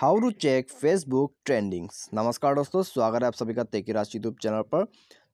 how to check Facebook trendings नमस्कार दोस्तों स्वागत है आप सभी का तेकी राज यूट्यूब चैनल पर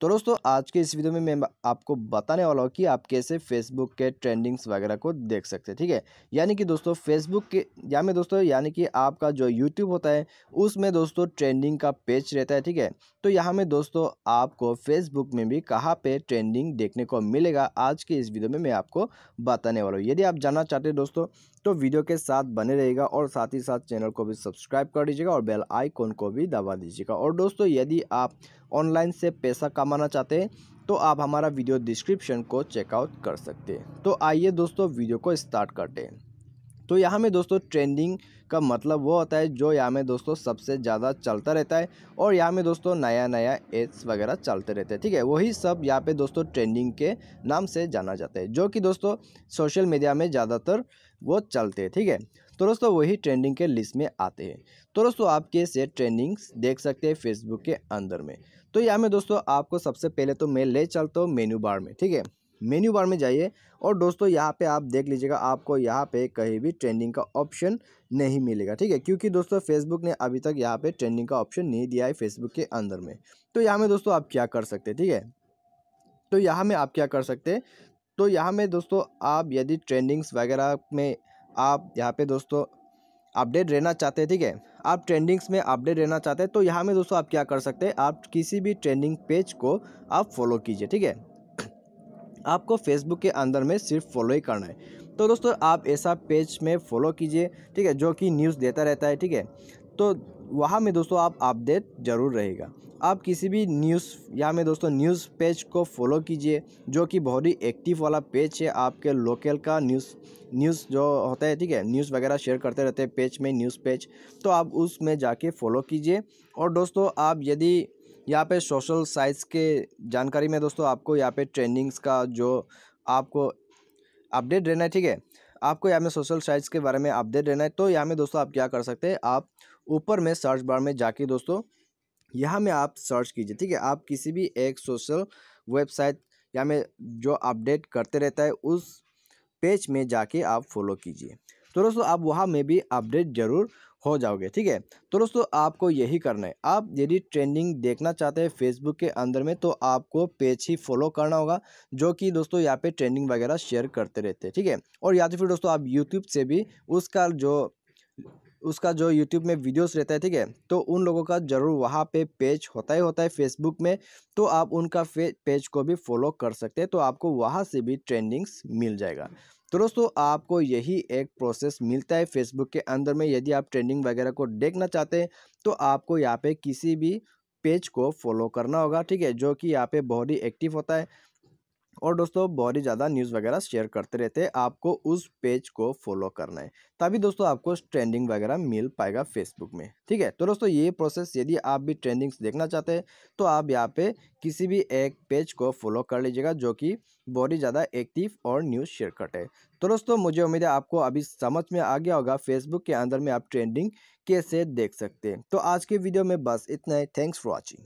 तो दोस्तों आज के इस वीडियो में मैं आपको बताने वाला हूँ कि आप कैसे फेसबुक के ट्रेंडिंग्स वगैरह को देख सकते हैं ठीक है यानी कि दोस्तों फेसबुक के या में दोस्तों यानी कि आपका जो यूट्यूब होता है उसमें दोस्तों ट्रेंडिंग का पेज रहता है ठीक है तो यहाँ में दोस्तों आपको फेसबुक में भी कहाँ पर ट्रेंडिंग देखने को मिलेगा आज के इस वीडियो में मैं आपको बताने वाला हूँ यदि आप जानना चाहते हैं दोस्तों तो वीडियो के साथ बने रहेगा और साथ ही साथ चैनल को भी सब्सक्राइब कर दीजिएगा और बेल आइकॉन को भी दबा दीजिएगा और दोस्तों यदि आप ऑनलाइन से पैसा कमाना चाहते हैं तो आप हमारा वीडियो डिस्क्रिप्शन को चेकआउट कर सकते हैं तो आइए दोस्तों वीडियो को स्टार्ट करते हैं तो यहाँ में दोस्तों ट्रेंडिंग का मतलब वो होता है जो यहाँ में दोस्तों सबसे ज़्यादा चलता रहता है और यहाँ में दोस्तों नया नया एड्स वगैरह चलते रहते हैं ठीक है वही सब यहाँ पे दोस्तों ट्रेंडिंग के नाम से जाना जाता है जो कि दोस्तों सोशल मीडिया में ज़्यादातर वो चलते हैं ठीक है तो दोस्तों वही ट्रेंडिंग के लिस्ट में आते हैं तो दोस्तों आप कैसे ट्रेंडिंग्स देख सकते हैं फेसबुक के अंदर में तो यहाँ में दोस्तों आपको सबसे पहले तो मैं ले चलता हूँ मेन्यू बार में ठीक है मेन्यू बार में जाइए और दोस्तों यहाँ पे आप देख लीजिएगा आपको यहाँ पे कहीं भी ट्रेंडिंग का ऑप्शन नहीं मिलेगा ठीक है क्योंकि दोस्तों फेसबुक ने अभी तक यहाँ पे ट्रेंडिंग का ऑप्शन नहीं दिया है फेसबुक के अंदर में तो यहाँ में दोस्तों आप क्या कर सकते ठीक है तो यहाँ में आप क्या कर सकते तो यहाँ में दोस्तों आप यदि ट्रेंडिंग्स वगैरह में आप यहाँ पर दोस्तों अपडेट रहना चाहते हैं ठीक है आप ट्रेंडिंग्स में अपडेट रहना चाहते हैं तो यहाँ में दोस्तों आप क्या कर सकते हैं आप किसी भी ट्रेंडिंग पेज को आप फॉलो कीजिए ठीक है आपको फेसबुक के अंदर में सिर्फ फॉलो ही करना है तो दोस्तों आप ऐसा पेज में फॉलो कीजिए ठीक है जो कि न्यूज़ देता रहता है ठीक है तो वहाँ में दोस्तों आप अपडेट ज़रूर रहेगा आप किसी भी न्यूज़ यहाँ में दोस्तों न्यूज़ पेज को फॉलो कीजिए जो कि बहुत ही एक्टिव वाला पेज है आपके लोकल का न्यूज़ न्यूज़ जो होता है ठीक है न्यूज़ वगैरह शेयर करते रहते हैं पेज में न्यूज़ पेज तो आप उसमें जाके फॉलो कीजिए और दोस्तों आप यदि यहाँ पे सोशल साइट्स के जानकारी में दोस्तों आपको यहाँ पे ट्रेंडिंग्स का जो आपको अपडेट रहना है ठीक है आपको यहाँ में सोशल साइट्स के बारे में अपडेट रहना है तो यहाँ में दोस्तों आप क्या कर सकते हैं आप ऊपर में सर्च बार में जाके दोस्तों यहाँ में आप सर्च कीजिए ठीक है आप किसी भी एक सोशल वेबसाइट या में जो अपडेट करते रहता है उस पेज में जाके आप फॉलो कीजिए तो दोस्तों आप वहाँ में भी अपडेट ज़रूर हो जाओगे ठीक है तो दोस्तों आपको यही करना है आप यदि ट्रेंडिंग देखना चाहते हैं फेसबुक के अंदर में तो आपको पेज ही फॉलो करना होगा जो कि दोस्तों यहाँ पे ट्रेंडिंग वगैरह शेयर करते रहते हैं ठीक है और या तो फिर दोस्तों आप यूट्यूब से भी उसका जो उसका जो यूट्यूब में वीडियोस रहता है ठीक है तो उन लोगों का ज़रूर वहाँ पे पेज होता ही होता है फेसबुक में तो आप उनका पेज को भी फॉलो कर सकते हैं तो आपको वहाँ से भी ट्रेंडिंग्स मिल जाएगा तो दोस्तों आपको यही एक प्रोसेस मिलता है फेसबुक के अंदर में यदि आप ट्रेंडिंग वगैरह को देखना चाहते हैं तो आपको यहाँ पे किसी भी पेज को फॉलो करना होगा ठीक है जो कि यहाँ पे बहुत ही एक्टिव होता है और दोस्तों बहुत ही ज़्यादा न्यूज़ वगैरह शेयर करते रहते हैं आपको उस पेज को फॉलो करना है तभी दोस्तों आपको ट्रेंडिंग वगैरह मिल पाएगा फेसबुक में ठीक है तो दोस्तों ये प्रोसेस यदि आप भी ट्रेंडिंग्स देखना चाहते हैं तो आप यहाँ पे किसी भी एक पेज को फॉलो कर लीजिएगा जो कि बहुत ही ज़्यादा एक्टिव और न्यूज़ शेयर करते हैं तो दोस्तों मुझे उम्मीद है आपको अभी समझ में आ गया होगा फेसबुक के अंदर में आप ट्रेंडिंग कैसे देख सकते हैं तो आज के वीडियो में बस इतना ही थैंक्स फॉर वॉचिंग